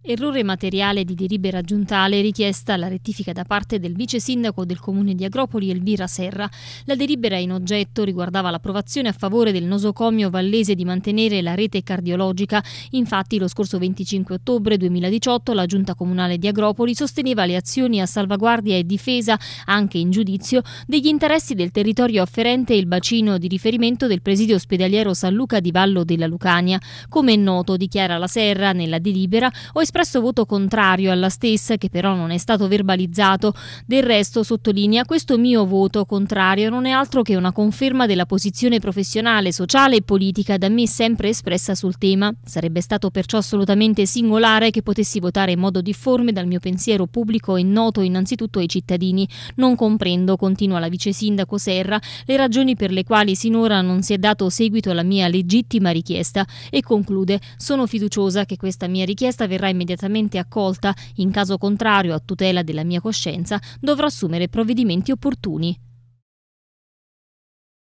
Errore materiale di delibera giuntale richiesta la rettifica da parte del vice sindaco del comune di Agropoli Elvira Serra. La delibera in oggetto riguardava l'approvazione a favore del nosocomio vallese di mantenere la rete cardiologica. Infatti lo scorso 25 ottobre 2018 la giunta comunale di Agropoli sosteneva le azioni a salvaguardia e difesa, anche in giudizio, degli interessi del territorio afferente il bacino di riferimento del presidio ospedaliero San Luca di Vallo della Lucania. Come è noto, dichiara la Serra nella delibera, ho espresso voto contrario alla stessa, che però non è stato verbalizzato. Del resto, sottolinea, questo mio voto contrario non è altro che una conferma della posizione professionale, sociale e politica da me sempre espressa sul tema. Sarebbe stato perciò assolutamente singolare che potessi votare in modo difforme dal mio pensiero pubblico e noto innanzitutto ai cittadini. Non comprendo, continua la vice sindaco Serra, le ragioni per le quali sinora non si è dato seguito alla mia legittima richiesta e conclude sono fiduciosa che questa mia richiesta verrà in immediatamente accolta, in caso contrario a tutela della mia coscienza dovrò assumere provvedimenti opportuni.